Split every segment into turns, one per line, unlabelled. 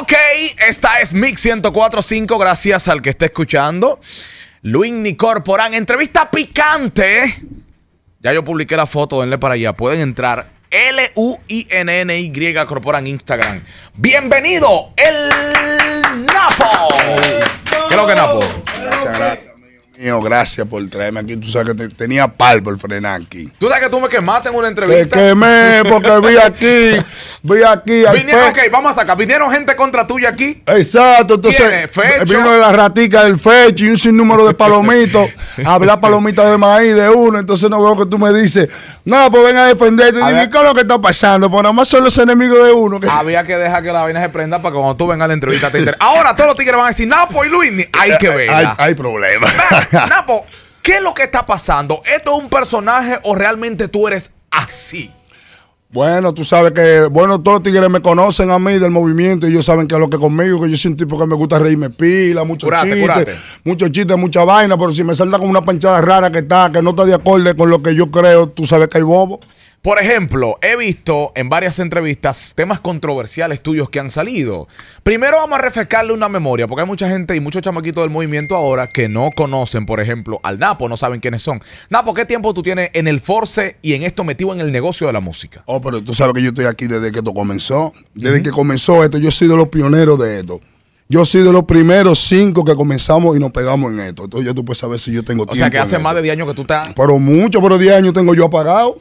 Ok, esta es Mix 104.5, gracias al que está escuchando. Luigny Nicorporan, entrevista picante. Ya yo publiqué la foto, denle para allá. Pueden entrar. L-U-I-N-N-Y Corporan Instagram. Bienvenido, el Napo. ¿Qué que Napo? gracias
gracias por traerme aquí. Tú sabes que tenía palpo el frenar aquí.
Tú sabes que tú me quemaste en una entrevista. Te quemé porque vi
aquí, vi aquí. vinieron, ok,
vamos a sacar. Vinieron gente contra tuya aquí.
Exacto, entonces. Vino la ratica del fecho y un sinnúmero de palomitos. Habla palomitas de maíz de uno. Entonces no veo que tú me dices, no, pues ven a defenderte. dime, ¿qué es lo que está pasando? Pues
nada más son los enemigos de uno. Había que dejar que la vaina se prenda para que cuando tú vengas a la entrevista te Ahora todos los tigres van a decir, no, pues Luis, hay que eh, eh, ver. Hay, hay, hay Napo, ¿qué es lo que está pasando? ¿Esto es un personaje o realmente tú eres así? Bueno, tú
sabes que, bueno, todos los tigres me conocen a mí del movimiento y ellos saben que lo que conmigo, que yo soy un tipo que me gusta reírme pila, mucho chistes, muchos mucha vaina, pero si me salta con una panchada rara que está, que no está de acuerdo con lo que yo creo, tú sabes que hay bobo.
Por ejemplo, he visto en varias entrevistas temas controversiales tuyos que han salido. Primero vamos a refrescarle una memoria, porque hay mucha gente y muchos chamaquitos del movimiento ahora que no conocen, por ejemplo, al Napo, no saben quiénes son. Napo, ¿qué tiempo tú tienes en el Force y en esto metido en el negocio de la música? Oh, pero tú sabes que yo estoy aquí desde que esto comenzó.
Desde que comenzó esto, yo he sido los pioneros de esto. Yo soy de los primeros cinco que comenzamos y nos pegamos en esto. Entonces, yo tú puedes saber si yo tengo tiempo. O sea, que hace más
de 10 años que tú estás.
Pero mucho, pero 10 años tengo yo apagado.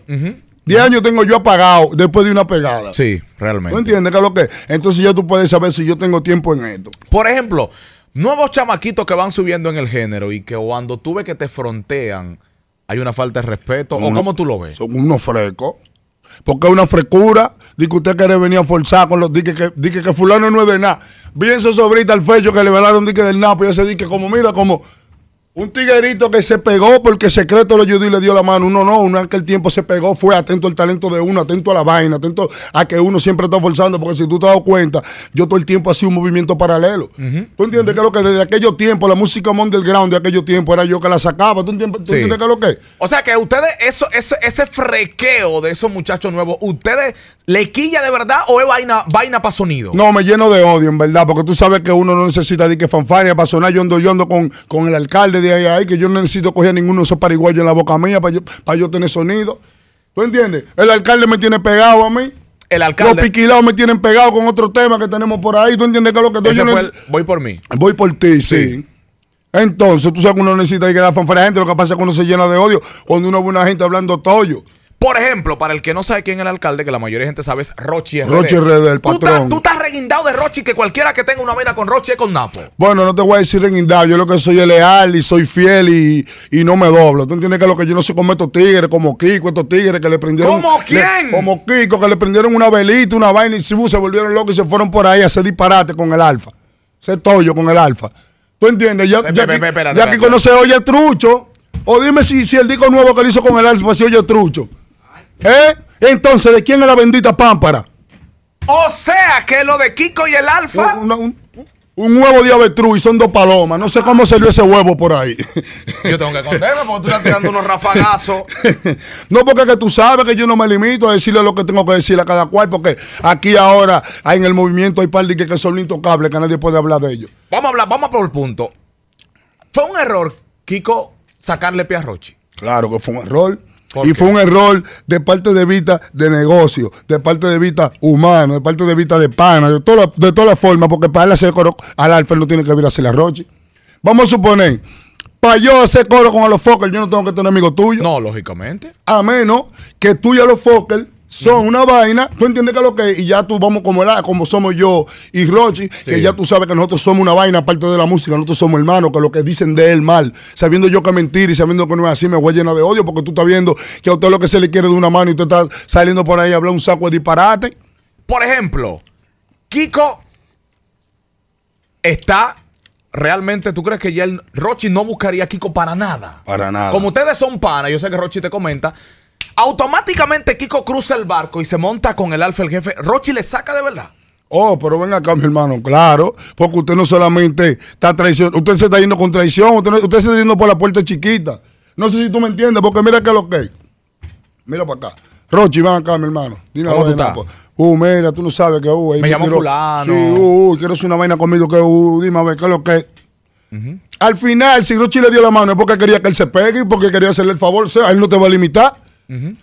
10 años tengo yo apagado después de una pegada. Sí,
realmente. ¿No entiendes
qué es lo que Entonces ya tú puedes saber si yo tengo tiempo en esto.
Por ejemplo, nuevos chamaquitos que van subiendo en el género y que cuando tú ves que te frontean, hay una falta de respeto. ¿O cómo tú lo ves?
Son unos frescos. Porque es una frescura. Dice que usted quiere venir a forzar con los. diques, que, que fulano no es de nada. Bien sobrita al fecho que le velaron dique del napo pues y ese dique como, mira, como un tiguerito que se pegó porque secreto lo ayudó y le dio la mano. Uno no, uno en aquel tiempo se pegó, fue atento al talento de uno, atento a la vaina, atento a que uno siempre está forzando. Porque si tú te has dado cuenta, yo todo el tiempo hacía un movimiento paralelo. ¿Tú entiendes qué que lo que desde aquellos tiempos, la música underground de aquellos tiempos era yo que la sacaba? ¿Tú entiendes, sí. es lo
que? O sea que ustedes, eso, eso, ese frequeo de esos muchachos nuevos, ¿ustedes le quilla de verdad o es vaina, vaina para sonido?
No, me lleno de odio, en verdad, porque tú sabes que uno no necesita de que fanfare para sonar. Yo ando, yo con, con el alcalde de que yo no necesito coger ninguno de esos pariguayos en la boca mía para yo, tener sonido. ¿Tú entiendes? El alcalde me tiene pegado a mí. El alcalde. Los piquilados me tienen pegado con otro tema que tenemos por ahí. ¿Tú entiendes qué es lo que estoy Voy por mí. Voy por ti, sí. Entonces, tú sabes que uno necesita quedar la fanfare gente. Lo que pasa es que uno se llena de odio cuando uno ve una gente hablando tollo.
Por ejemplo, para el que no sabe quién es el alcalde, que la mayoría de gente sabe es Rochi RD. Rochi RD, el patrón. Tú estás reguindado de Rochi, que cualquiera que tenga una vaina con Rochi es con Napo.
Bueno, no te voy a decir reguindado. Yo lo que soy es leal y soy fiel y, no me doblo. Tú entiendes que lo que yo no soy como estos tigres, como Kiko, estos tigres que le prendieron. ¿Como quién? como Kiko, que le prendieron una velita, una vaina y se volvieron locos y se fueron por ahí a hacer disparate con el alfa. Se tollo con el alfa. ¿Tú entiendes? Ya, que,
ya hoy conoce oye
trucho. O dime si, si el disco nuevo que le hizo con el alfa si oye trucho. ¿Eh? Entonces, ¿de quién es la bendita
pámpara? O sea que lo de Kiko y el Alfa. un, huevo de
avestruz y son dos palomas. No sé cómo salió ese huevo por ahí.
Yo tengo que contarme porque tú estás tirando unos rafagazos.
no, porque que tú sabes que yo no me limito a decirle lo que tengo que decir a cada cual, porque aquí ahora en el movimiento hay par que, que son intocables, que nadie puede hablar de ellos. Vamos
a hablar, vamos a por el punto. Fue un error, Kiko, sacarle pie a Rochi.
Claro que fue un error. Y fue un error de parte de vista de negocio, de parte de vista humano, de parte de vista de pana, de todas las formas, porque para él hacer coro al alfa no tiene que venir a hacer la roche. Vamos a suponer, para yo hacer coro con a los Fokker, yo no tengo que tener amigo tuyo.
No, lógicamente.
A menos que tú y a los Fokker son una vaina, tú entiendes que lo que y ya tú vamos como la como somos yo y Rochi, que ya tú sabes que nosotros somos una vaina aparte de la música, nosotros somos hermanos, que lo que dicen de él mal, sabiendo yo que mentir y sabiendo que no es así, me voy llena de odio porque tú estás viendo que a usted lo que se le quiere de una mano y usted está saliendo por ahí a hablar un saco de disparate.
Por ejemplo, Kiko está realmente tú crees que ya el Rochi no buscaría a Kiko para nada.
Para nada. Como
ustedes son panas, yo sé que Rochi te comenta Automáticamente Kiko cruza el barco y se monta con el alfa el jefe. Rochi le saca de verdad.
Oh, pero ven acá, mi hermano, claro, porque usted no solamente está traicionando, usted se está yendo con traición, usted, se está yendo por la puerta chiquita. No sé si tú me entiendes, porque mira que lo que hay. Mira para acá. Rochi, ven acá, mi hermano. Dime ¿Cómo tú pues. Uh, mira, tú no sabes que, uh, me, llamo fulano. Sí, uh, quiero hacer una vaina conmigo que, uh, dime a ver, ¿qué es lo que Al final, si Rochi le dio la mano es porque quería que él se pegue y porque quería hacerle el favor. O sea, él no te va a limitar.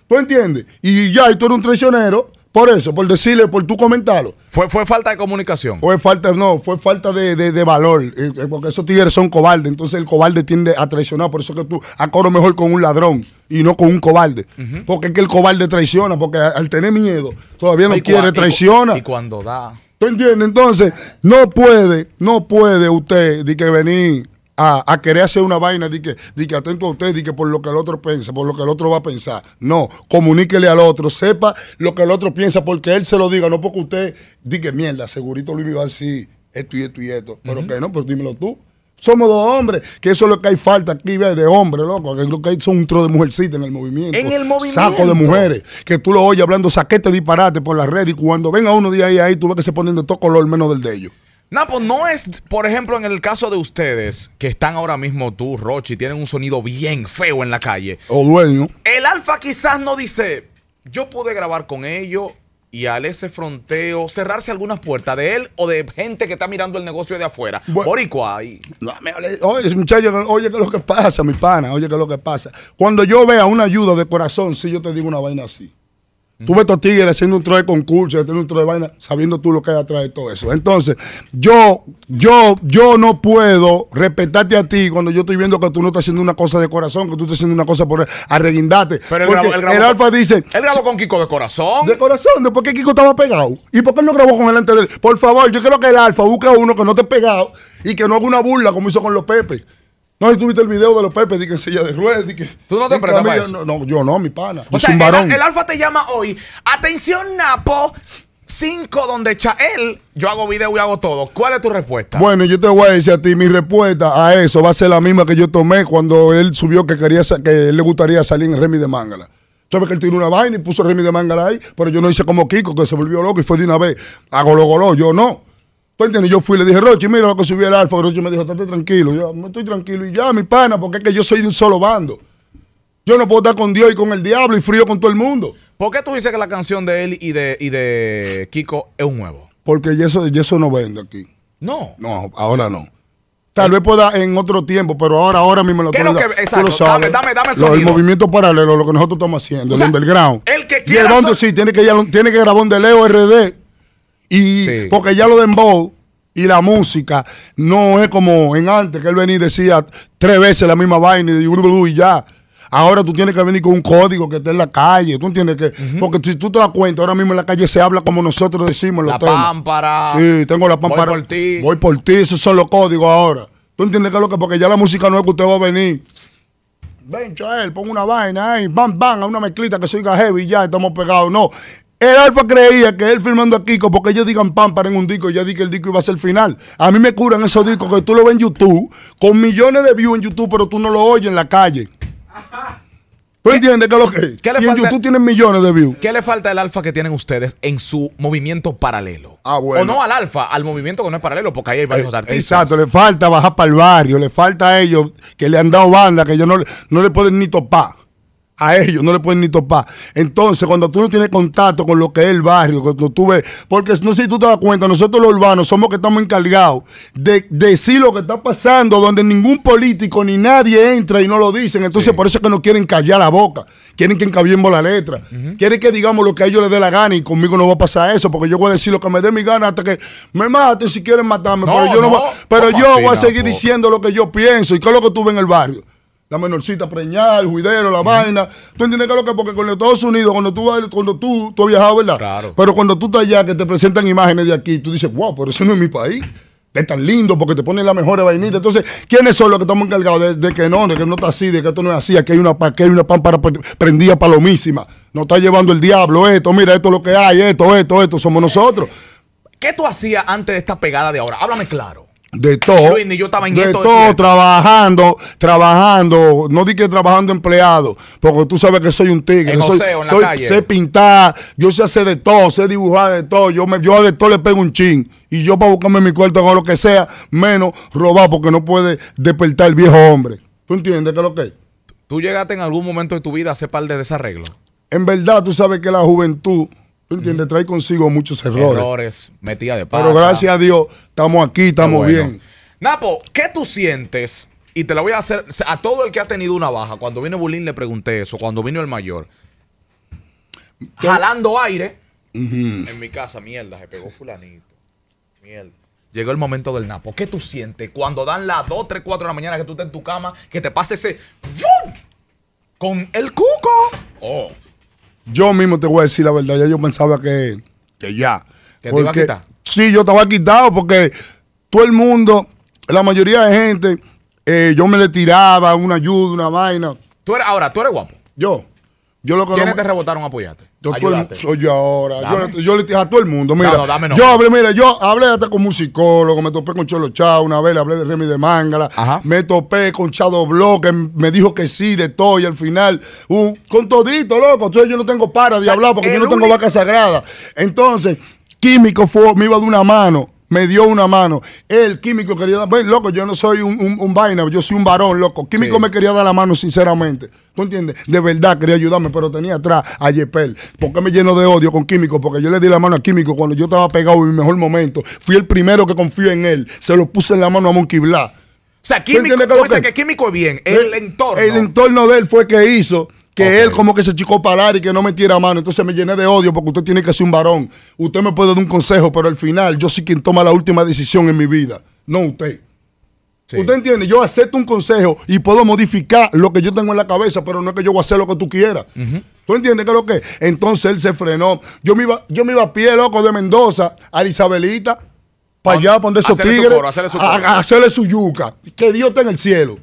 ¿Tú entiendes? Y ya, y tú eres un traicionero. Por eso, por decirle, por tú comentarlo. Fue, fue falta de
comunicación.
Fue falta, no, fue falta de, valor. Eh, eh, porque esos tigres son cobardes. Entonces el cobarde tiende a traicionar. Por eso que tú acoro mejor con un ladrón y no con un cobarde. Porque es que el cobarde traiciona. Porque al tener miedo, todavía no quiere, traiciona. Y,
cuando da.
¿Tú entiendes? Entonces, no puede, no puede usted de que venir a, querer hacer una vaina di que, di que atento a usted, di que por lo que el otro piensa, por lo que el otro va a pensar. No, comuníquele al otro, sepa lo que el otro piensa, porque él se lo diga, no porque usted que mierda, segurito Luis a decir esto y esto y esto. Pero que no, pues dímelo tú. Somos dos hombres, que eso es lo que hay falta aquí, de hombre loco. Que lo que hay son un tro de mujercita en el movimiento. En el Saco de mujeres. Que tú lo oyes hablando saquete disparate por la red y cuando venga uno de ahí, ahí tú ves que se ponen de todo color menos del de ellos.
No, pues no es, por ejemplo, en el caso de ustedes, que están ahora mismo tú, Rochi, tienen un sonido bien feo en la calle. O dueño. El alfa quizás no dice, yo pude grabar con ellos y al ese fronteo, cerrarse algunas puertas de él o de gente que está mirando el negocio de afuera. Boricua. Y... oye,
muchachos, oye, ¿qué es lo que pasa, mi pana? Oye, ¿qué es lo que pasa? Cuando yo vea una ayuda de corazón, si yo te digo una vaina así. Tú ves estos tigres haciendo un trozo de concurso, haciendo un trozo de vaina, sabiendo tú lo que hay atrás de todo eso. Entonces, yo, yo, yo no puedo respetarte a ti cuando yo estoy viendo que tú no estás haciendo una cosa de corazón, que tú estás haciendo una cosa por arreguindarte. Pero el, Alfa dice. Él grabó
con Kiko de corazón.
De corazón, de por qué Kiko estaba pegado. ¿Y por qué no grabó con él antes de él? Por favor, yo creo que el Alfa busca a uno que no esté pegado y que no haga una burla como hizo con los Pepe. No, y tuviste el video de los Pepe, di que silla de ruedas, di que. Tú no te preguntas. No, no, yo no, mi pana. o un El,
Alfa te llama hoy. Atención, Napo. 5 donde echa él. yo hago video y hago todo. ¿Cuál es tu respuesta? Bueno, yo te voy
a decir a ti, mi respuesta a eso va a ser la misma que yo tomé cuando él subió que quería que le gustaría salir en Remy de Mangala. Sabes que él tiene una vaina y puso Remy de Mangala ahí, pero yo no hice como Kiko, que se volvió loco y fue de una vez. Hago lo goló, yo no. ¿Tú entiendes? Yo fui y le dije, Rochi, mira lo que subió el Alfa. Rochi me dijo, estate tranquilo. Yo, estoy tranquilo. Y ya, mi pana, porque es que yo soy de un solo bando. Yo no puedo estar con Dios y con el diablo y frío con todo el mundo.
¿Por qué tú dices que la canción de él y de, y de Kiko es un nuevo? Porque eso, eso no vende aquí. No. No, ahora no.
Tal vez pueda en otro tiempo, pero ahora, ahora mismo lo tengo. Lo que, exacto, lo Dame, dame, el El movimiento paralelo, lo que nosotros estamos haciendo, o sea, el underground.
El que quiera. Y el bando,
sí, tiene que, tiene que grabar un de Leo RD. Y porque ya lo de y la música no es como en antes, que él venía y decía tres veces la misma vaina y, ya. Ahora tú tienes que venir con un código que esté en la calle. Tú entiendes que. Porque si tú te das cuenta, ahora mismo en la calle se habla como nosotros decimos la pámpara.
Sí, tengo la pámpara. Voy por ti.
Voy por ti. Esos son los códigos ahora. ¿Tú entiendes que es lo que? Porque ya la música no es que usted va a venir. Ven, Choel, pon una vaina ahí, bam, bam, a una mezclita que siga heavy ya estamos pegados. No, el Alfa creía que él firmando aquí Kiko, porque ellos digan para en un disco, ya di que el disco iba a ser final. A mí me curan esos discos que tú lo ves en YouTube, con millones de views en YouTube, pero tú no lo oyes en la calle.
¿Tú entiendes qué es lo que en YouTube tienen millones de views. ¿Qué le falta al alfa que tienen ustedes en su movimiento paralelo? Ah, o no al alfa, al movimiento que no es paralelo, porque ahí hay varios eh, artistas. Exacto, le
falta bajar para el barrio, le falta a ellos que le han dado banda que ellos no, no le pueden ni topar a ellos, no le pueden ni topar. Entonces, cuando tú no tienes contacto con lo que es el barrio, cuando tú ves, porque no sé si tú te das cuenta, nosotros los urbanos somos que estamos encargados de, decir lo que está pasando, donde ningún político ni nadie entra y no lo dicen. Entonces, por eso es que no quieren callar la boca, quieren que encabiemos la letra, quieren que digamos lo que a ellos les dé la gana y conmigo no va a pasar eso, porque yo voy a decir lo que me dé mi gana hasta que me maten si quieren matarme, pero yo no, voy, pero yo voy a seguir diciendo lo que yo pienso y qué es lo que tú ves en el barrio la menorcita preñada, el juidero, la vaina. ¿Tú entiendes que lo que? Porque con los Estados Unidos, cuando tú, cuando tú, tú has viajado, ¿verdad? Claro. Pero cuando tú estás allá, que te presentan imágenes de aquí, tú dices, wow, pero eso no es mi país. Es tan lindo porque te ponen la mejores vainitas. Entonces, ¿quiénes son los que estamos encargados de, que no, de que no está así, de que esto no es así, que hay una, aquí hay una pampa prendida palomísima? No está llevando el diablo esto, mira, esto es lo que hay, esto, esto, esto, somos nosotros.
¿Qué tú hacías antes de esta pegada de ahora? Háblame claro. De todo. de todo, trabajando,
trabajando. No di que trabajando empleado, porque tú sabes que soy un tigre. soy, Sé pintar, yo sé hacer de todo, sé dibujar de todo. Yo, me, yo de todo le pego un chin. Y yo para buscarme mi cuarto con lo que sea, menos robar, porque no puede despertar el viejo hombre. ¿Tú entiendes qué es lo que es?
¿Tú llegaste en algún momento de tu vida a hacer par de desarreglos?
En verdad, tú sabes que la juventud quien le Trae consigo muchos errores.
Errores, metida de Pero gracias
a Dios, estamos aquí, estamos bien.
Napo, ¿qué tú sientes? Y te lo voy a hacer a todo el que ha tenido una baja. Cuando vino Bulín le pregunté eso, cuando vino el mayor. Jalando aire. En mi casa, mierda, se pegó fulanito. Mierda. Llegó el momento del Napo. ¿Qué tú sientes cuando dan las 2, 3, 4 de la mañana que tú estás en tu cama, que te pase ese... Con el cuco. Oh.
Yo mismo te voy a decir la verdad, ya yo pensaba que, que ya. ¿Que porque, te iba a quitar? Sí, yo estaba quitado porque todo el mundo, la mayoría de gente, eh, yo me le tiraba una ayuda, una vaina.
Tú ahora, ¿tú eres guapo? Yo. Yo lo que ¿Quiénes te rebotaron a apoyarte? Yo, soy ahora. Yo, le dije
a todo el mundo. Mira, yo hablé, mira, yo hablé hasta con psicólogo me topé con Cholo Chao una vez, le hablé de Remy de Mangala, me topé con Chado Bloque, me dijo que sí, de todo, y al final, uh, con todito, loco. Entonces yo no tengo para de hablar porque yo no tengo vaca sagrada. Entonces, Químico fue, me iba de una mano me dio una mano. El químico quería dar. Bueno, loco, yo no soy un, vaina, yo soy un varón, loco. Químico me quería dar la mano, sinceramente. ¿Tú entiendes? De verdad quería ayudarme, pero tenía atrás a Yepel. ¿Por qué me lleno de odio con Químico? Porque yo le di la mano a Químico cuando yo estaba pegado en mi mejor momento. Fui el primero que confió en él. Se lo puse en la mano a Monkey
O sea, Químico, que, que Químico es bien. El,
entorno. El entorno de él fue que hizo que él como que se chico palar y que no me tira mano. Entonces me llené de odio porque usted tiene que ser un varón. Usted me puede dar un consejo, pero al final yo soy quien toma la última decisión en mi vida, no usted. ¿Usted entiende? Yo acepto un consejo y puedo modificar lo que yo tengo en la cabeza, pero no es que yo voy a hacer lo que tú quieras. ¿Tú entiendes qué es lo que Entonces él se frenó. Yo me iba, yo me iba a pie, loco, de Mendoza a Isabelita, para allá, a donde esos tigres, a, hacerle su yuca. Que Dios está en el cielo.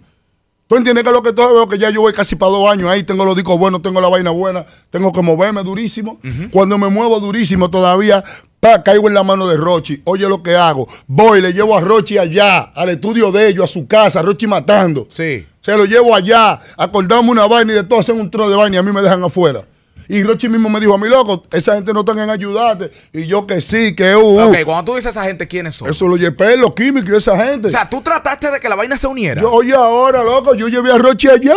¿Tú entiendes que es lo que todo veo? Que ya yo voy casi para dos años ahí, tengo los discos buenos, tengo la vaina buena, tengo que moverme durísimo. Cuando me muevo durísimo todavía pa, caigo en la mano de Rochi, oye lo que hago, voy, le llevo a Rochi allá, al estudio de ellos, a su casa, Rochi matando. Sí. Se lo llevo allá, acordamos una vaina y de todo hacen un tro de vaina y a mí me dejan afuera. Y Rochi mismo me dijo, a mí loco, esa gente no está en ayudarte.
Y yo que sí, que uh. Ok, cuando tú dices a esa gente, ¿quiénes son? Eso
lo llevé, pues, los químicos y esa gente. O sea, tú trataste de que la vaina se uniera. Yo, oye, ahora, loco, yo llevé a Rochi allá.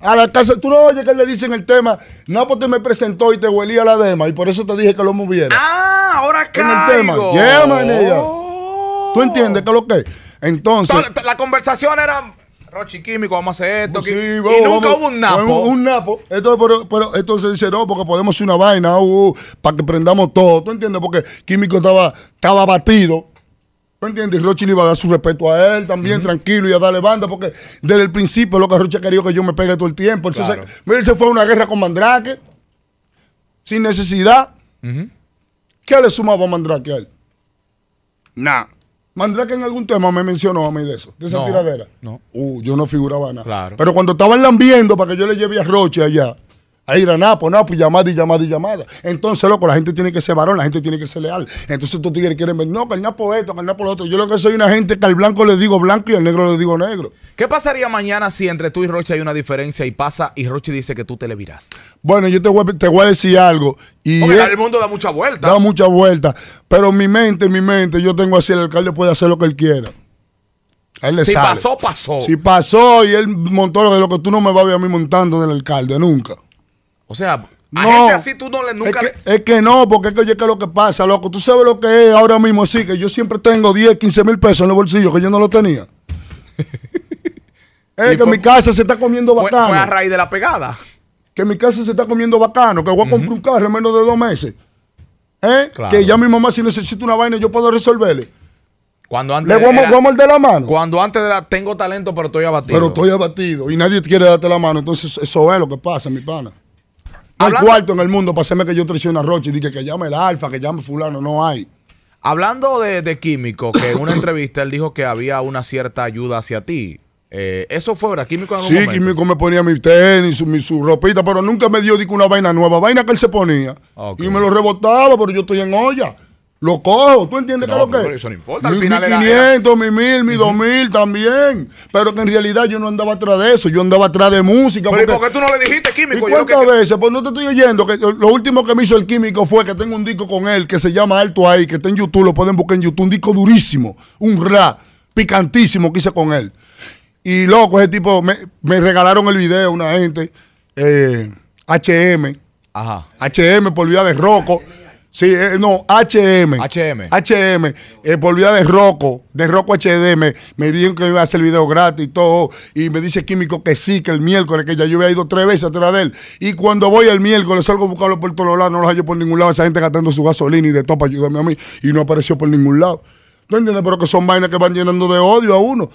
A la casa tú no oyes que le dicen el tema, Napo pues te me presentó y te huelía la dema y por eso te dije que lo moviera. Ah, ahora que En el tema. Oh. ¿Tú entiendes qué es lo que es? Entonces.
La conversación era Rochi Químico, vamos a hacer esto. y nunca hubo un napo. Un,
napo. Entonces, pero, dice, no, porque podemos hacer una vaina uh, uh, para que prendamos todo. ¿Tú entiendes? Porque Químico estaba, estaba batido ¿Me entiendes? Roche le iba a dar su respeto a él también, tranquilo, y a darle banda, porque desde el principio lo que Rochi quería que yo me pegue todo el tiempo. él se fue a una guerra con Mandrake, sin necesidad.
¿Qué
le sumaba Mandrake a él? Nada. Mandrake en algún tema me mencionó a mí de eso, de esa tiradera. No. Uh, yo no figuraba nada. Claro. Pero cuando estaban lambiendo para que yo le lleve a Roche allá, ir a Napo, Napo, llamada y llamada y llamada. Entonces, loco, la gente tiene que ser varón, la gente tiene que ser leal. Entonces tú tigres quieren ver, no, que por esto, que por lo otro. Yo lo que soy una gente que al blanco le digo blanco y al negro le digo negro.
¿Qué pasaría mañana si entre tú y Roche hay una diferencia y pasa y Roche dice que tú te le viraste?
Bueno, yo te voy, a decir algo. Y
el mundo da mucha vuelta.
Da mucha vuelta. Pero mi mente, mi mente, yo tengo así, el alcalde puede hacer lo que él quiera. si pasó, pasó. Si pasó y él montó lo que tú no me vas a ver a mí montando del alcalde, nunca. O sea, a gente así
tú no le nunca
es que, no, porque es que, oye, es lo que pasa, loco. Tú sabes lo que es ahora mismo, así que yo siempre tengo 10, 15 mil pesos en los bolsillos que yo no lo tenía. es que mi casa se está comiendo bacano. Fue, a raíz
de la pegada.
Que mi casa se está comiendo bacano, que voy a comprar un carro en menos de dos meses. ¿Eh? Que ya mi mamá, si necesita una vaina, yo puedo resolverle.
Cuando antes Le vamos, a vamos
el de la mano. Cuando
antes era, tengo talento, pero estoy abatido. Pero estoy
abatido y nadie quiere darte la mano. Entonces, eso es lo que pasa, mi pana hay cuarto en el mundo para hacerme que yo traicione a Roche y dije que llame el alfa, que llame
fulano, no hay. Hablando de, químico, que en una entrevista él dijo que había una cierta ayuda hacia ti. Eh, eso fue ahora, químico en algún Sí,
químico me ponía mi tenis, su, mi, su ropita, pero nunca me dio una vaina nueva, vaina que él se ponía. Y me lo rebotaba, pero yo estoy en olla. Lo cojo, ¿tú entiendes qué es lo que? Eso
no importa. Mi, 500,
mi 1000, mi 2000 también. Pero que en realidad yo no andaba atrás de eso, yo andaba atrás de música. Pero por qué tú no le dijiste químico? ¿Y cuántas veces? Pues no te estoy oyendo. que Lo último que me hizo el químico fue que tengo un disco con él que se llama Alto Ahí, que está en YouTube, lo pueden buscar en YouTube. Un disco durísimo, un rap, picantísimo que hice con él. Y loco, ese tipo, me, regalaron el video una gente, eh, HM. Ajá. HM por vía de Rocco. Sí, eh, no, HM. HM. HM. por vida de Roco, de Rocco HDM. Me dijeron que iba a hacer video gratis y todo. Y me dice Químico que sí, que el miércoles, que ya yo había ido tres veces atrás de él. Y cuando voy al miércoles, salgo a buscarlo por todos lados, no los hallo por ningún lado. Esa gente gastando su gasolina y de todo para ayudarme a mí. Y no apareció por ningún lado. ¿No entiendes? Pero que son vainas que van llenando de odio a uno.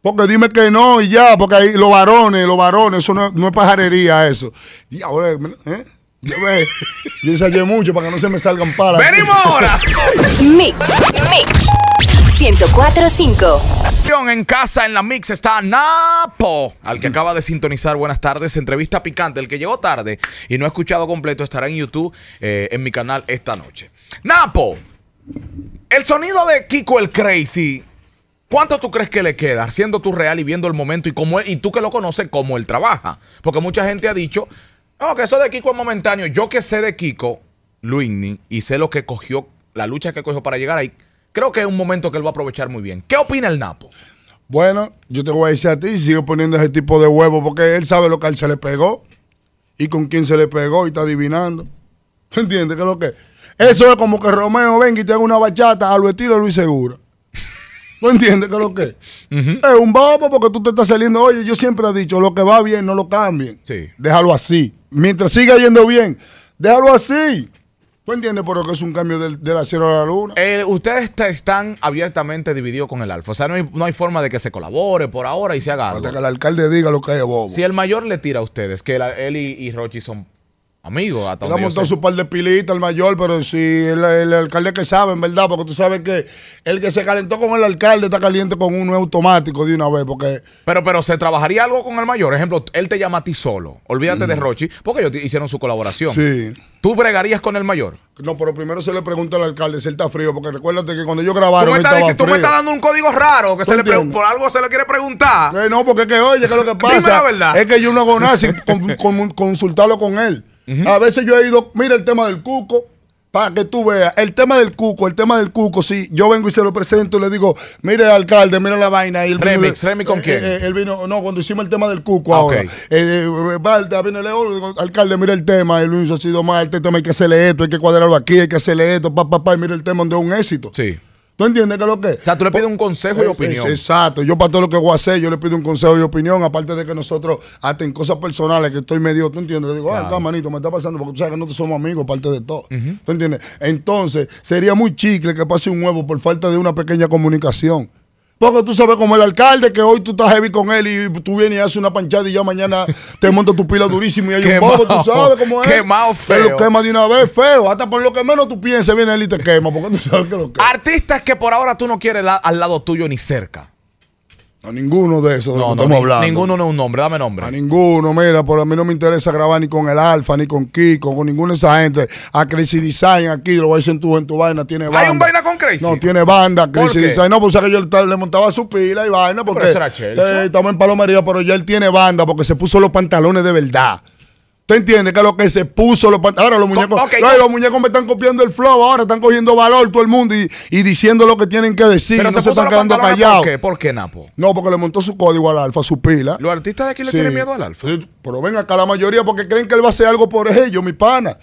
Porque dime que no y ya, porque ahí los varones, los varones, eso no, no es pajarería eso. Y ahora, ¿eh? Yo, me, yo ensayé mucho para que no se me salgan palas. ¡Venimos ahora!
Mix. Mix. 104.5 En casa, en la mix, está Napo, al que acaba de sintonizar. Buenas tardes. Entrevista picante. El que llegó tarde y no ha escuchado completo estará en YouTube eh, en mi canal esta noche. Napo, el sonido de Kiko el Crazy ¿Cuánto tú crees que le queda siendo tú real y viendo el momento y cómo y tú que lo conoces, cómo él trabaja? Porque mucha gente ha dicho no, que eso de Kiko es momentáneo. Yo que sé de Kiko, Luigny, y sé lo que cogió, la lucha que cogió para llegar ahí, creo que es un momento que él va a aprovechar muy bien. ¿Qué opina el Napo?
Bueno, yo te voy a decir a ti, sigo poniendo ese tipo de huevo, porque él sabe lo que a él se le pegó y con quién se le pegó y está adivinando. ¿Tú entiendes qué es lo que es? Eso es como que Romeo venga y tenga una bachata a lo estilo Luis Segura. ¿No entiendes qué es lo que es? Es un bobo porque tú te estás saliendo. Oye, yo siempre he dicho, lo que va bien no lo cambien. Sí. Déjalo así mientras siga yendo bien, déjalo así.
¿Tú entiendes por lo que es un cambio de la acero a la luna? Eh, ustedes están abiertamente divididos con el Alfa. O sea, no hay, forma de que se colabore por ahora y se haga algo. Hasta que el alcalde diga lo que es bobo. Si el mayor le tira a ustedes, que él y, y Rochi son Amigo, hasta Él ha montado su
par de pilitas, al mayor, pero si el, alcalde que sabe, en verdad, porque tú sabes que el que se calentó con el alcalde está caliente con uno automático
de una vez, porque... Pero, pero, ¿se trabajaría algo con el mayor? Ejemplo, él te llama a ti solo, olvídate de Rochi, porque ellos hicieron su colaboración. Sí. ¿Tú bregarías con el mayor?
No, pero primero se le pregunta al alcalde si él está frío, porque recuérdate que cuando yo grabaron. Tú me, estás, dando
un código raro, que se le por algo se le quiere preguntar. Eh, no, porque es que oye, que lo que pasa verdad. es que
yo no hago nada sin consultarlo con él. A veces yo he ido, mira el tema del cuco, para que tú veas, el tema del cuco, el tema del cuco, si yo vengo y se lo presento y le digo, mire alcalde, mira la vaina. el Remix, Remix con eh, quién? Eh, vino, no, cuando hicimos el tema del cuco ah, ahora. Eh, eh Valda, digo, alcalde, mira el tema, el Luis ha sido mal, este tema hay que hacerle esto, hay que cuadrarlo aquí, hay que hacerle esto, papá, papá, pa, mira el tema donde es un éxito. Sí. ¿Tú entiendes qué es lo que es? O sea, tú le pides un consejo y opinión. exacto. Yo para todo lo que voy a hacer, yo le pido un consejo y opinión. Aparte de que nosotros, hasta en cosas personales que estoy medio, ¿tú entiendes? Le digo, ah, manito, me está pasando porque tú sabes que nosotros somos amigos, aparte de todo. ¿Tú entiendes? Entonces, sería muy chicle que pase un huevo por falta de una pequeña comunicación. Porque tú sabes como el alcalde que hoy tú estás heavy con él y tú vienes y haces una panchada y ya mañana te monta tu pila durísimo y hay un bobo, tú sabes cómo es. Quemado feo. Que lo quema de una vez feo. Hasta por lo que menos tú pienses viene él y te quema
porque tú sabes que lo quema. Artistas que por ahora tú no quieres al lado tuyo ni cerca. A ninguno de esos no, estamos hablando. Ninguno no es un nombre, dame nombre. A
ninguno, mira, por a mí no me interesa grabar ni con el Alfa, ni con Kiko, con ninguna de esa gente. A Crazy Design aquí, lo voy a decir en tu, en tu vaina, tiene ¿Hay un vaina con Crazy? No, tiene banda, Crazy Design. No, pues que yo le, montaba su pila y vaina, porque eh, estamos en palomería, pero ya él tiene banda porque se puso los pantalones de verdad. Usted entiende que lo que se puso Ahora los muñecos. los muñecos me están copiando el flow, ahora están cogiendo valor todo el mundo y, diciendo lo que tienen que decir. Pero no se, están quedando callados. ¿Por qué?
¿Por qué, Napo?
No, porque le montó su código al alfa, su pila. Los artistas de aquí le tienen miedo al alfa. pero ven acá la mayoría porque creen que él va a hacer algo por ellos, mi pana.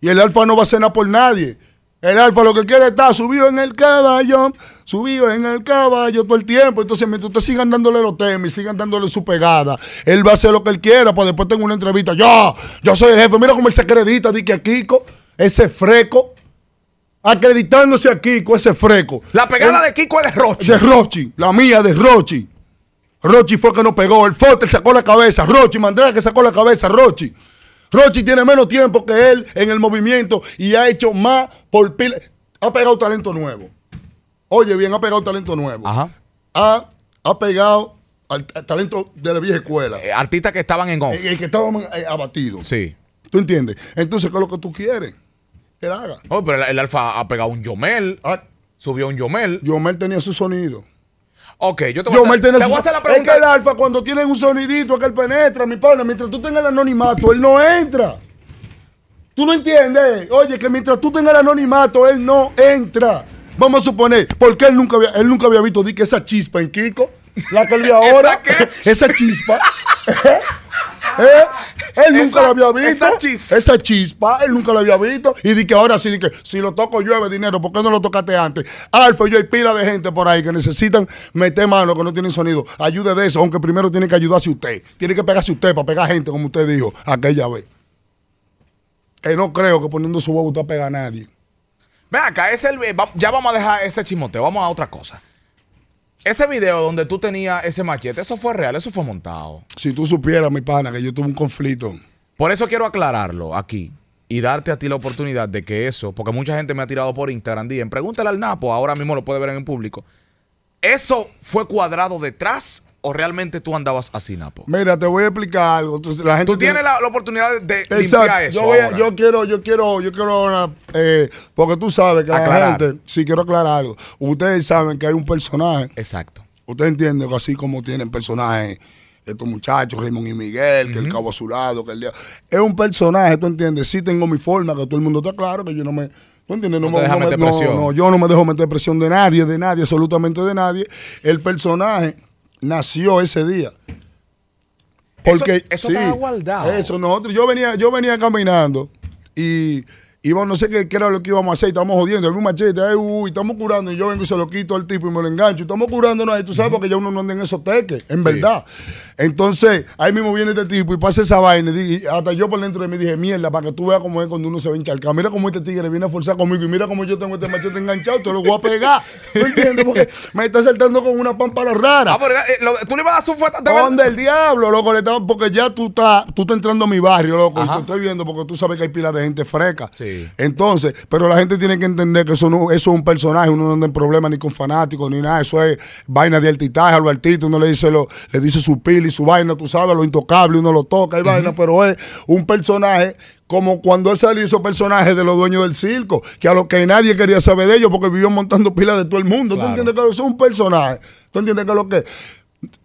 Y el alfa no va a hacer nada por nadie. El alfa lo que quiere está subido en el caballo, subido en el caballo todo el tiempo. Entonces, mientras ustedes sigan dándole los temas sigan dándole su pegada, él va a hacer lo que él quiera, pues después tengo una entrevista. Yo, yo soy el jefe. Mira cómo él se acredita, di que a Kiko, ese freco, acreditándose a Kiko, ese freco. La pegada de Kiko es de Rochi. De Rochi, la mía de Rochi. Rochi fue el que no pegó, el Forte sacó la cabeza, Rochi, que sacó la cabeza, Rochi. Rochi tiene menos tiempo que él en el movimiento y ha hecho más por pila. Ha pegado talento nuevo. Oye, bien, ha pegado talento nuevo. Ajá. Ha, pegado al, talento de la vieja escuela. Eh, artistas que estaban en off. Eh, eh, que estaban abatidos. Sí. ¿Tú entiendes? Entonces, ¿qué es lo que tú quieres?
Que haga. Oye, oh, pero el, Alfa ha pegado un Yomel. Ah. subió un Yomel. Yomel tenía su sonido. Ok, yo te voy, a, hacer, la Es que el
alfa, cuando tiene un sonidito, que él penetra, mi pana. Mientras tú tengas el anonimato, él no entra. ¿Tú no entiendes? Oye, que mientras tú tengas el anonimato, él no entra. Vamos a suponer, porque él nunca él nunca había visto que esa chispa en Kiko, la que él ahora, ¿Esa, qué? esa chispa. ¿eh? ¿Eh? Él nunca lo había visto. Esa chispa. él nunca lo había visto. Y di que ahora sí, di que si lo toco llueve dinero, ¿por qué no lo tocaste antes? Alfa, yo hay pila de gente por ahí que necesitan meter mano, que no tienen sonido. Ayude de eso, aunque primero tiene que ayudarse usted. Tiene que pegarse usted para pegar gente, como usted dijo aquella vez. Que no creo que poniendo su huevo usted pega a nadie.
Ve acá, es ya vamos a dejar ese chismoteo, vamos a otra cosa. Ese video donde tú tenías ese machete, eso fue real, eso fue montado. Si tú supieras, mi pana, que yo tuve un conflicto. Por eso quiero aclararlo aquí y darte a ti la oportunidad de que eso, porque mucha gente me ha tirado por Instagram, DM, pregúntale al Napo, ahora mismo lo puede ver en el público. ¿Eso fue cuadrado detrás o realmente tú andabas así, Napo?
Mira, te voy a explicar algo. la gente tú tienes
la, oportunidad de limpiar eso. Yo, yo,
quiero, yo quiero, yo quiero eh, porque tú sabes que la gente, sí quiero aclarar algo. Ustedes saben que hay un personaje. Exacto. Ustedes entienden que así como tienen personajes estos muchachos, Raymond y Miguel, que el cabo azulado, que el día. Es un personaje, ¿tú entiendes? Sí tengo mi forma, que todo el mundo está claro, que yo no me. ¿Tú entiendes? No, me, no, no yo no me dejo meter presión de nadie, de nadie, absolutamente de nadie. El personaje nació ese día. Porque eso, estaba guardado. Eso nosotros, yo venía, yo venía caminando y Íbamos, no sé qué, era lo que íbamos a hacer, estamos jodiendo, había un machete, ay, uy, estamos curando, y yo vengo y se lo quito al tipo y me lo engancho, y estamos curándonos ahí, tú sabes, porque ya uno no anda en esos teques, en verdad. Entonces, ahí mismo viene este tipo y pasa esa vaina, y hasta yo por dentro de mí dije, mierda, para que tú veas cómo es cuando uno se ve a encharcar, mira cómo este tigre viene a forzar conmigo, y mira cómo yo tengo este machete enganchado, te lo voy a pegar, ¿me entiendes? Porque me está saltando con una pámpara rara. Ah, pero eh, tú le vas a dar su fuerza. Este ¿Dónde el diablo, loco? porque ya tú estás, tú estás entrando a mi barrio, loco, y te estoy viendo porque tú sabes que hay pila de gente fresca. Entonces, pero la gente tiene que entender que eso no eso es un personaje, uno no anda en problemas ni con fanáticos ni nada, eso es vaina de altitaje, a los uno le dice lo, le dice su y su vaina, tú sabes, lo intocable, uno lo toca y vaina, pero es un personaje como cuando él salió hizo personajes de los dueños del circo, que a lo que nadie quería saber de ellos porque vivió montando pilas de todo el mundo. ¿Tú entiendes que eso es un personaje? ¿Tú entiendes que lo que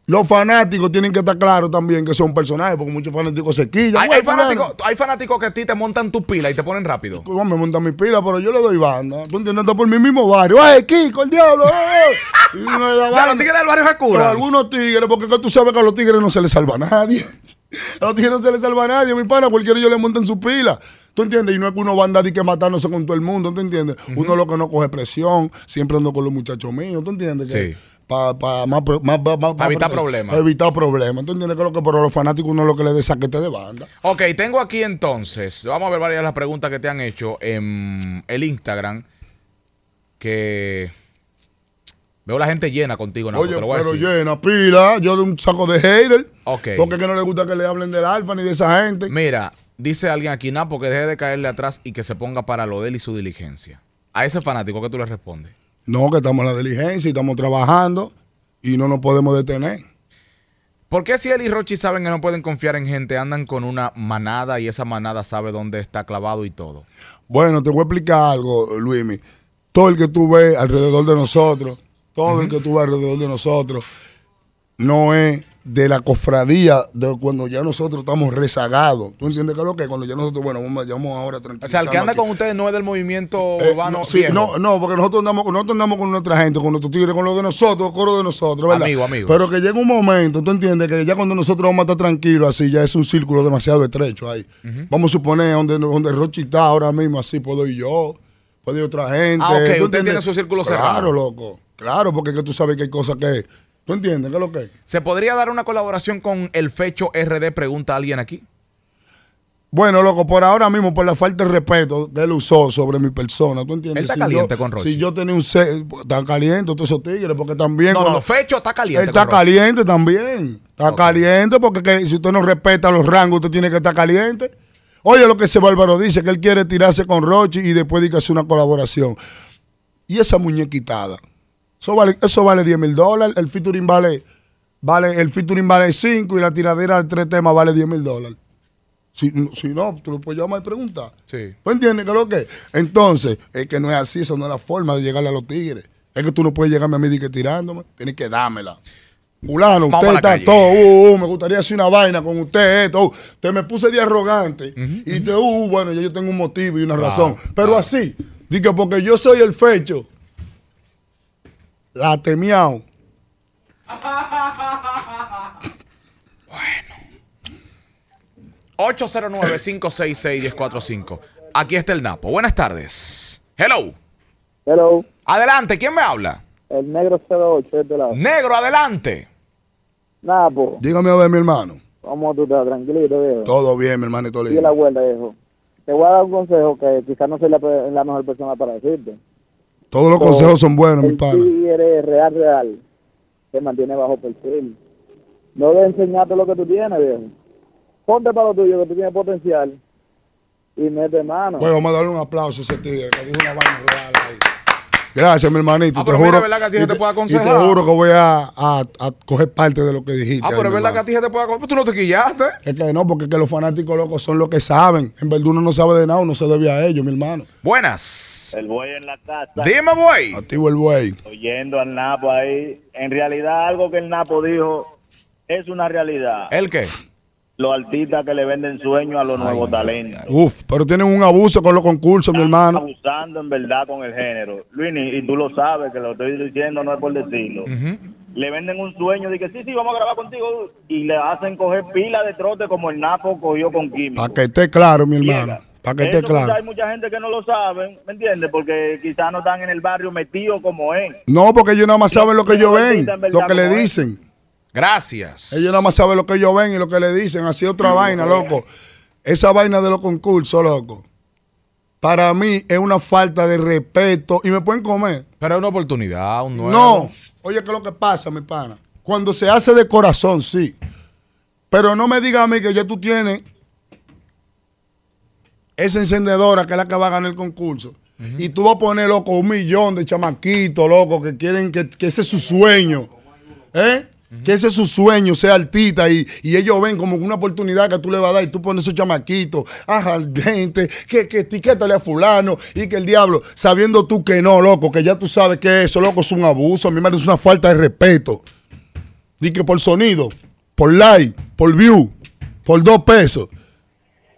los fanáticos tienen que estar claros también que son personajes, porque muchos fanáticos se quillan. Hay,
fanáticos que a ti te montan tu pila y te ponen rápido.
No me montan mi pila? Pero yo le doy
banda. Tú entiendes,
por mi mismo barrio. ¡Ay, Kiko, el diablo! ¡Eh, eh! o sea, los tigres del barrio se Pero algunos tigres, porque tú sabes que a los tigres no se les salva a nadie. A los tigres no se les salva a nadie, mi pana. Cualquiera yo le montan su pila. ¿Tú entiendes? Y no es que uno banda a y que matándose con todo el mundo, ¿tú entiendes? Uno lo que no coge presión, siempre ando con los muchachos míos, ¿tú entiendes? Que sí para más, más, evitar problemas. Evitar problemas. Entonces, lo que pero los fanáticos no es lo que le dé saquete de banda.
Ok, tengo aquí entonces, vamos a ver varias de las preguntas que te han hecho en el Instagram. Que veo la gente llena contigo, pero
llena, pila. Yo de un saco de haters
Ok. Porque que no le gusta que le hablen del alfa ni de esa gente. Mira, dice alguien aquí, Napo, porque deje de caerle atrás y que se ponga para lo de él y su diligencia. A ese fanático que tú le respondes.
No, que estamos en la diligencia y estamos trabajando y no nos podemos detener.
¿Por qué si él y Rochi saben que no pueden confiar en gente, andan con una manada y esa manada sabe dónde está clavado y todo?
Bueno, te voy a explicar algo, Luimi. Todo el que tú ves alrededor de nosotros, todo el que tú ves alrededor de nosotros, no es de la cofradía, de cuando ya nosotros estamos rezagados. ¿Tú entiendes qué es lo que? Cuando ya nosotros, bueno, vamos, vamos ahora tranquilos. O sea, el que anda
con ustedes no es del movimiento eh, urbano. No,
no, porque nosotros andamos, nosotros andamos con nuestra gente, con nuestros tigres, con lo de nosotros, coro de nosotros, ¿verdad? Amigo, amigo. Pero que llega un momento, ¿tú entiendes? Que ya cuando nosotros vamos a estar tranquilos, así ya es un círculo demasiado estrecho ahí. Vamos a suponer donde, donde Rochi ahora mismo, así puedo ir yo, puedo ir otra gente. Ah, ok, usted entiendes? tiene su círculo cerrado. Claro, loco. Claro, porque tú sabes que hay cosas que ¿Tú entiendes qué es lo que es?
¿Se podría dar una colaboración con el Fecho RD? Pregunta alguien aquí.
Bueno, loco, por ahora mismo, por la falta de respeto que él usó sobre mi persona, ¿tú entiendes? Él está caliente con Rochi. Si yo tenía un... tan está caliente, todos esos tigres, porque también... con los
Fecho está caliente Él está
caliente también. Está caliente porque si usted no respeta los rangos, usted tiene que estar caliente. Oye lo que ese bárbaro dice, que él quiere tirarse con Roche y después dice una colaboración. Y esa muñequitada... Eso vale, eso vale 10 mil dólares. El featuring vale, vale, el featuring vale 5 y la tiradera de tres temas vale 10 mil dólares. Si, si, no, tú lo puedes llamar y preguntar. Sí. ¿Tú entiendes qué es lo que es? Entonces, es que no es así, eso no es la forma de llegarle a los tigres. Es que tú no puedes llegarme a mí que tirándome, tienes que dármela. Fulano, usted está todo, uh, uh, me gustaría hacer una vaina con usted, esto. Eh, usted me puse de arrogante y te, uh, bueno, yo, yo tengo un motivo y una razón. Pero así, digo, porque yo soy el fecho. La temiao.
Bueno. 809-566-1045. Aquí está el Napo. Buenas tardes. Hello. Hello. Adelante, ¿quién me habla? El negro 08, este lado. Negro, adelante.
Napo. Dígame a ver, mi hermano.
¿Cómo tú estás? Tranquilito, viejo. Todo
bien, mi hermanito lindo. Y la vuelta,
viejo. Te voy a dar un consejo que quizás no soy la, la mejor persona para decirte.
Todos los consejos son buenos, mi pana.
eres real, real. Te mantiene bajo perfil. No de enseñarte lo que tú tienes, viejo. Ponte para lo tuyo, que tú tienes potencial. Y mete mano. Bueno, vamos
a darle un aplauso a ese tigre que dijo una mano real ahí. Gracias, mi hermanito. Ah, te juro, que a ti te, aconsejar. juro que voy a, a, coger parte de lo que dijiste. Ah, pero es verdad que a ti
te puede aconsejar. Pues tú no te quillaste. Es que no, porque es que
los fanáticos locos son los que saben. En verdad uno no sabe de nada, uno se debe a ellos, mi hermano.
Buenas. El buey en la casa. Dime, buey. Activo el buey. Oyendo al Napo ahí. En realidad, algo que el Napo dijo es una realidad. ¿El qué? Los artistas que le venden sueños a los nuevos talentos.
Uf, pero tienen un abuso con los concursos, mi hermano.
abusando en verdad con el género. Luini, y tú lo sabes, que lo estoy diciendo, no es por decirlo. le venden un sueño de que sí, sí, vamos a grabar contigo y le hacen coger pila de trote como el Napo cogió con Kim. Para que esté
claro, mi hermano. Para que esté claro. Hay
mucha gente que no lo sabe, ¿me entiendes? Porque quizás no están en el barrio metidos como él. No, porque ellos nada más saben lo que ellos ven, lo que le dicen. Gracias.
Ellos nada más saben lo que ellos ven y lo que le dicen. Así otra vaina, loco. Esa vaina de los concursos, loco. Para mí es una falta de respeto y me pueden comer. Pero es una oportunidad, un nuevo. No, oye, ¿qué es lo que pasa, mi pana? Cuando se hace de corazón, sí. Pero no me diga a mí que ya tú tienes esa encendedora que es la que va a ganar el concurso. Y tú vas a poner, loco, un millón de chamaquitos, loco, que quieren que, ese es su sueño. ¿Eh? Que ese es su sueño, sea artista y, y, ellos ven como una oportunidad que tú le vas a dar y tú pones esos chamaquitos, ajá, gente, que, que etiquétale a fulano y que el diablo, sabiendo tú que no, loco, que ya tú sabes que eso, loco, es un abuso, a mi madre es una falta de respeto. Y que por sonido, por like, por view, por dos pesos.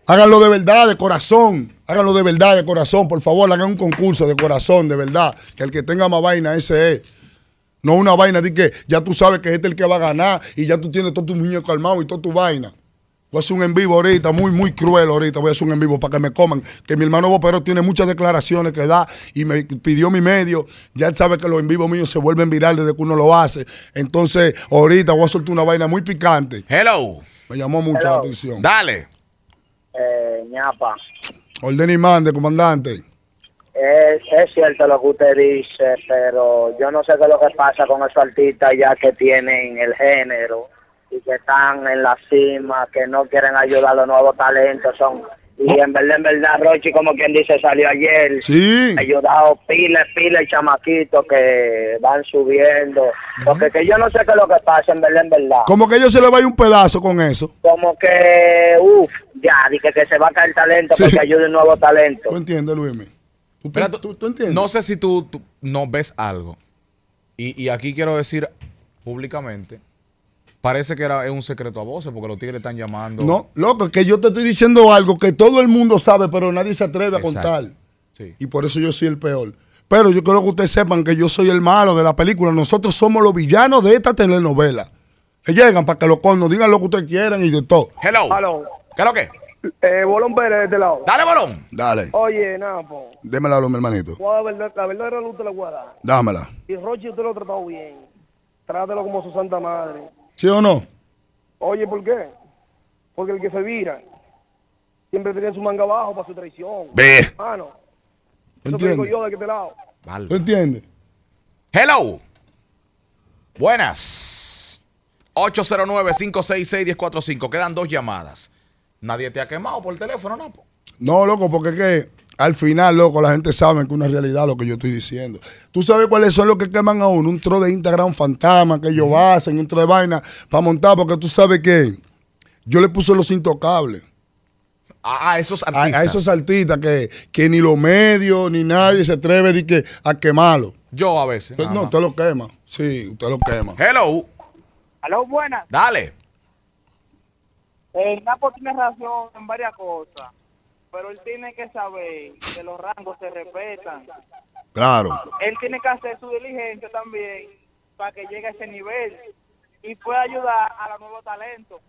Háganlo de verdad, de corazón. Háganlo de verdad, de corazón. Por favor, hagan un concurso de corazón, de verdad. Que el que tenga más vaina, ese es. No una vaina de que ya tú sabes que este es el que va a ganar y ya tú tienes todo tu muñeco armado y toda tu vaina. Voy a hacer un en vivo ahorita, muy, muy cruel ahorita. Voy a hacer un en vivo para que me coman. Que mi hermano Bopero tiene muchas declaraciones que da y me pidió mi medio. Ya él sabe que los en vivo míos se vuelven virales desde que uno lo hace. Entonces, ahorita voy a soltar una vaina muy picante. Hello. Me llamó mucho la atención.
Dale eh, ñapa.
Orden y mande, comandante.
Es, cierto lo que usted dice, pero yo no sé qué es lo que pasa con esos artistas ya que tienen el género
y que están en la cima, que no quieren ayudar a los nuevos talentos, son y en verdad, en verdad, Rochi, como quien dice, salió ayer. Sí. Ayudado pila, pila, chamaquitos que van subiendo. Porque que yo no sé qué es lo que pasa, en verdad, en verdad. Como que ellos se le vaya un pedazo con eso.
Como que, uff, ya, dije que se va a caer talento porque ayude un nuevo talento. Tú
entiendes, Luis.
No sé si tú, no ves algo. Y, y aquí quiero decir públicamente Parece que era, es un secreto a voces porque los tigres están llamando. No,
loco, es que yo te estoy diciendo algo que todo el mundo sabe, pero nadie se atreve a contar. Y por eso yo soy el peor. Pero yo quiero que ustedes sepan que yo soy el malo de la película. Nosotros somos los villanos de esta telenovela. Que llegan para que los conos digan lo que ustedes quieran y de todo.
Hello. Hello. ¿Qué es lo que? Eh, Bolón Pérez de este lado. Dale, Bolón. Dale. Oye, nada, po.
Démela, mi hermanito.
La verdad, la verdad era la voy Dámela. Y Rochi, usted lo ha tratado bien. Trátelo como su santa madre. ¿Sí o no? Oye, ¿por qué? Porque el que se vira siempre tenía su manga abajo para su traición. Ve. Hermano. ¿Tú entiendes? yo de este lado. ¿Tú entiendes? Hello. Buenas. 809-566-1045. Quedan dos llamadas. Nadie te ha quemado por el teléfono, ¿no?
No, loco, porque es que al final, loco, la gente sabe que una realidad lo que yo estoy diciendo. Tú sabes cuáles son los que queman a uno, un tro de Instagram fantasma que ellos hacen, un tro de vaina para montar, porque tú sabes que yo le puse los intocables. A, esos artistas. A, esos artistas que, que, ni los medios ni nadie se atreve que, a quemarlo. Yo a veces. Pues no, usted lo quema. Sí, usted lo quema. Hello. Hello,
buenas. Dale. El eh, Napo tiene razón en varias cosas pero él tiene que saber que los rangos se respetan. Claro. Él tiene que hacer su diligencia también para que llegue a ese nivel y pueda ayudar a los nuevos talentos.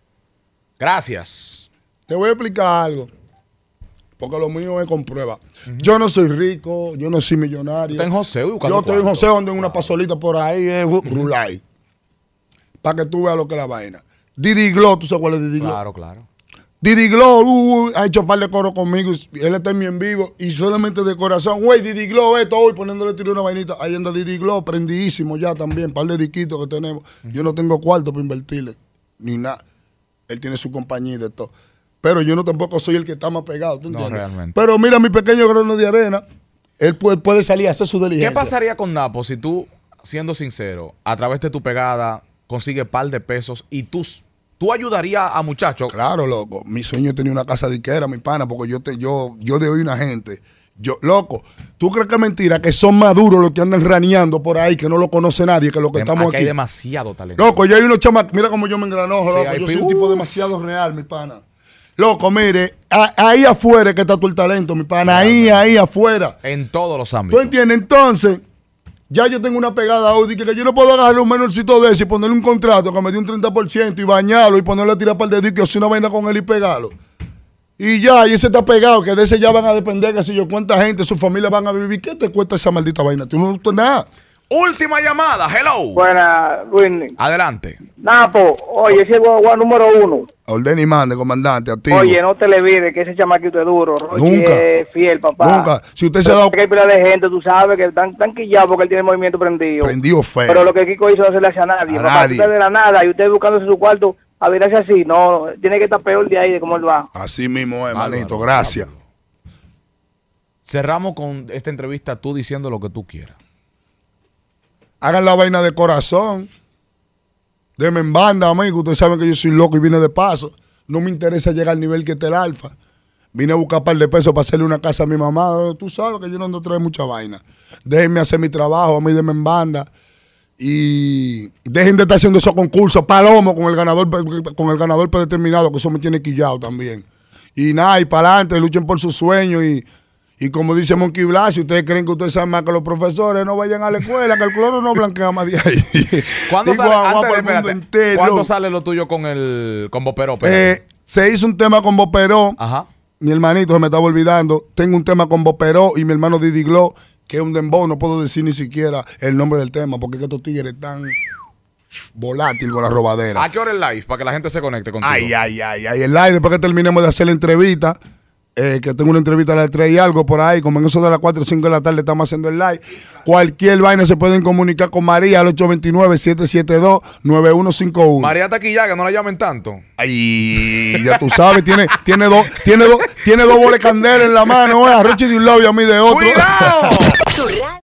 Gracias. Te voy a explicar algo.
Porque lo mío es comprueba. Yo no soy rico, yo no soy millonario. en
José, Yo estoy en
José, donde una pasolita por ahí es Rulay. Para que tú veas lo que es la vaina. Didi Glow, ¿tú sabes cuál es Didi Claro, claro. Didi Glow uh, uh, ha hecho par de coro conmigo, él está en mi en vivo y solamente de corazón, güey, Didi Glow eh, esto hoy poniéndole tiro una vainita, ahí anda Didi Glow, prendidísimo ya también, par de diquitos que tenemos. Yo no tengo cuarto para invertirle, ni nada. Él tiene su compañía y de todo. Pero yo no tampoco soy el que está más pegado, ¿tú entiendes? No, realmente. Pero mira mi pequeño grano de arena, él puede, puede salir a hacer su diligencia. ¿Qué pasaría
con Napo si tú, siendo sincero, a través de tu pegada consigues par de pesos y tus ¿Tú ayudarías a muchachos? Claro, loco. Mi sueño es tener una casa de diquera, mi pana,
porque yo te, yo, yo de hoy una gente. Yo, loco, ¿tú crees que es mentira que son maduros los que andan raneando por ahí, que no lo conoce nadie, que lo que estamos aquí? hay
demasiado talento.
Loco, yo hay unos chamacos, mira cómo yo me engranojo, loco. Yo soy un tipo demasiado real, mi pana. Loco, mire, ahí afuera que está tu talento, mi pana. Ahí, ahí afuera.
En todos los ámbitos. ¿Tú
entiendes? Entonces, ya yo tengo una pegada Audi que, yo no puedo agarrar un menorcito de ese y ponerle un contrato que me dé un 30% y bañarlo y ponerle a tirar para el dedito y hacer una vaina con él y pegarlo. Y ya, y ese está pegado, que de ese ya van a depender, que si yo cuánta gente, su familia van a vivir. ¿Qué te cuesta esa maldita vaina? Tú no
gusta nada. Última llamada, hello. Buenas, Winnie. Adelante.
Napo, oye, ese es guagua número uno. Orden y mande, comandante, activo. Oye, no
te le vides que ese chamaquito es duro. Roche Nunca. fiel, papá. Nunca. Si usted se ha dado... Que hay pila de gente, tú sabes, que están, están quillados porque él tiene movimiento prendido. Prendido feo. Pero lo que Kiko hizo no se le hace a nadie. A nadie. de la nada y usted buscándose su cuarto a ver así. No, tiene que estar peor de ahí de cómo él va.
Así mismo, hermanito.
Gracias. Cerramos con esta entrevista tú diciendo lo que tú quieras. Hagan la vaina de corazón. Deme en banda,
amigo. Ustedes saben que yo soy loco y vine de paso. No me interesa llegar al nivel que está el alfa. Vine a buscar un par de pesos para hacerle una casa a mi mamá. Tú sabes que yo no ando trae mucha vaina. Déjenme hacer mi trabajo, a mí denme en banda. Y dejen de estar haciendo esos concursos palomo con el ganador con el ganador predeterminado, que eso me tiene quillado también. Y nada, y para adelante, luchen por sus sueños y y como dice Monkey Blas, si ustedes creen que ustedes saben más que los profesores, no vayan a la escuela, que el cloro no blanquea más de ahí.
¿Cuándo, sale, lo tuyo con el con Boperó? Eh, se hizo un tema con Boperó. Ajá.
Mi hermanito se me estaba olvidando. Tengo un tema con Boperó y mi hermano Didi Glow, que es un dembow. No puedo decir ni siquiera el nombre del tema, porque estos tigres están
volátil con la robadera. ¿A qué hora el live? Para que la gente se conecte contigo. Ay, ay, ay, ay.
El live, después que terminemos de hacer la entrevista. Eh, que tengo una entrevista a las 3 y algo por ahí, como en eso de las 4 o 5 de la tarde estamos haciendo el live. Cualquier vaina se pueden comunicar con María al 829-772-9151.
María está aquí ya, que no la llamen tanto. Ay, ya tú sabes, tiene, tiene dos, tiene dos, tiene
dos boles candela en la mano, a Richie de un lado y a mí de otro. ¡Cuidado!